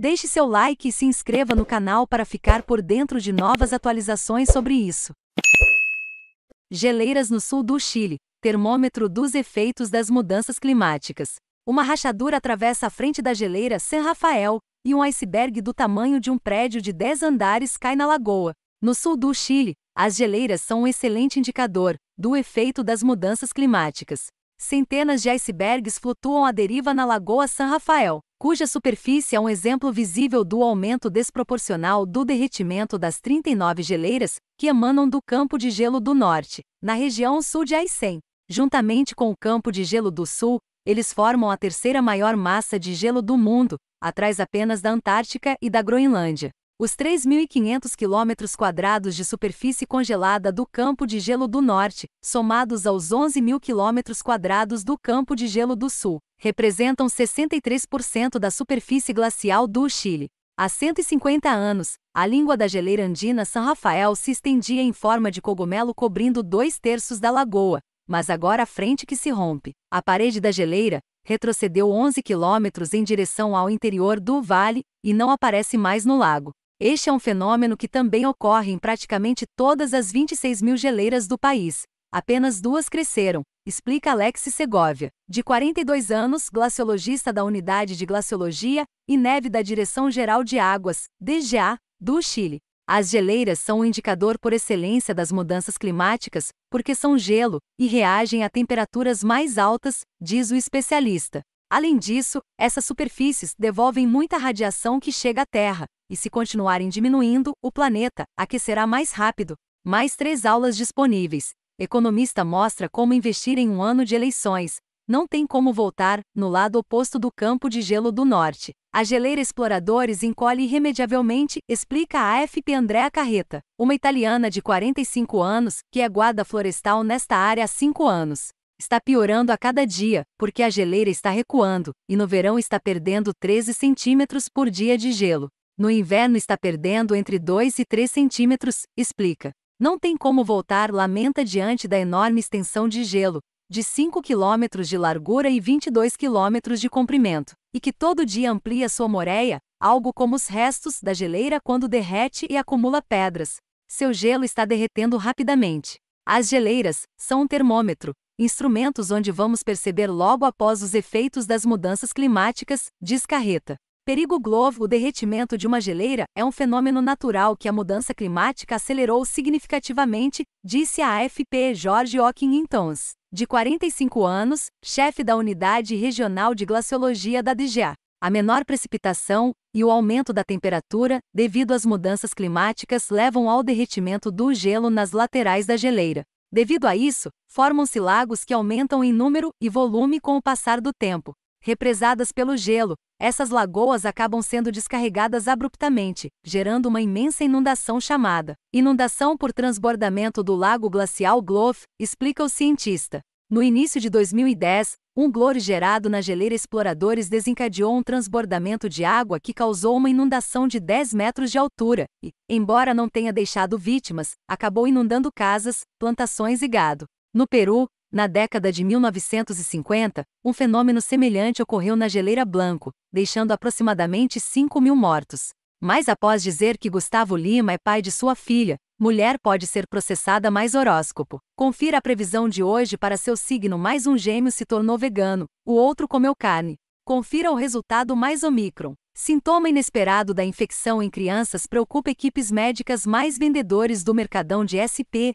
Deixe seu like e se inscreva no canal para ficar por dentro de novas atualizações sobre isso. Geleiras no sul do Chile termômetro dos efeitos das mudanças climáticas. Uma rachadura atravessa a frente da geleira San Rafael e um iceberg do tamanho de um prédio de 10 andares cai na lagoa. No sul do Chile, as geleiras são um excelente indicador do efeito das mudanças climáticas. Centenas de icebergs flutuam à deriva na Lagoa San Rafael, cuja superfície é um exemplo visível do aumento desproporcional do derretimento das 39 geleiras que emanam do campo de gelo do norte, na região sul de Aysén. Juntamente com o campo de gelo do sul, eles formam a terceira maior massa de gelo do mundo, atrás apenas da Antártica e da Groenlândia. Os 3.500 quilômetros quadrados de superfície congelada do Campo de Gelo do Norte, somados aos 11.000 quilômetros quadrados do Campo de Gelo do Sul, representam 63% da superfície glacial do Chile. Há 150 anos, a língua da geleira andina San Rafael se estendia em forma de cogumelo cobrindo dois terços da lagoa, mas agora a frente que se rompe, a parede da geleira, retrocedeu 11 quilômetros em direção ao interior do vale e não aparece mais no lago. Este é um fenômeno que também ocorre em praticamente todas as 26 mil geleiras do país. Apenas duas cresceram, explica Alex Segovia, de 42 anos, glaciologista da Unidade de Glaciologia e Neve da Direção-Geral de Águas, DGA, do Chile. As geleiras são o um indicador por excelência das mudanças climáticas, porque são gelo e reagem a temperaturas mais altas, diz o especialista. Além disso, essas superfícies devolvem muita radiação que chega à Terra, e se continuarem diminuindo, o planeta aquecerá mais rápido. Mais três aulas disponíveis. Economista mostra como investir em um ano de eleições. Não tem como voltar, no lado oposto do campo de gelo do norte. A geleira Exploradores encolhe irremediavelmente, explica a AFP Andrea Carreta, uma italiana de 45 anos, que é guarda florestal nesta área há cinco anos. Está piorando a cada dia, porque a geleira está recuando, e no verão está perdendo 13 centímetros por dia de gelo. No inverno está perdendo entre 2 e 3 centímetros, explica. Não tem como voltar, lamenta diante da enorme extensão de gelo, de 5 quilômetros de largura e 22 quilômetros de comprimento, e que todo dia amplia sua moreia, algo como os restos da geleira quando derrete e acumula pedras. Seu gelo está derretendo rapidamente. As geleiras são um termômetro, Instrumentos onde vamos perceber logo após os efeitos das mudanças climáticas, diz Carreta. Perigo Globo O derretimento de uma geleira é um fenômeno natural que a mudança climática acelerou significativamente, disse a AFP Jorge Ockingtons, de 45 anos, chefe da Unidade Regional de Glaciologia da DGA. A menor precipitação e o aumento da temperatura, devido às mudanças climáticas, levam ao derretimento do gelo nas laterais da geleira. Devido a isso, formam-se lagos que aumentam em número e volume com o passar do tempo. Represadas pelo gelo, essas lagoas acabam sendo descarregadas abruptamente, gerando uma imensa inundação chamada inundação por transbordamento do lago glacial Glof", explica o cientista. No início de 2010, um glore gerado na geleira Exploradores desencadeou um transbordamento de água que causou uma inundação de 10 metros de altura e, embora não tenha deixado vítimas, acabou inundando casas, plantações e gado. No Peru, na década de 1950, um fenômeno semelhante ocorreu na geleira Blanco, deixando aproximadamente 5 mil mortos. Mas após dizer que Gustavo Lima é pai de sua filha, mulher pode ser processada mais horóscopo. Confira a previsão de hoje para seu signo mais um gêmeo se tornou vegano, o outro comeu carne. Confira o resultado mais Omicron. Sintoma inesperado da infecção em crianças preocupa equipes médicas mais vendedores do mercadão de SP,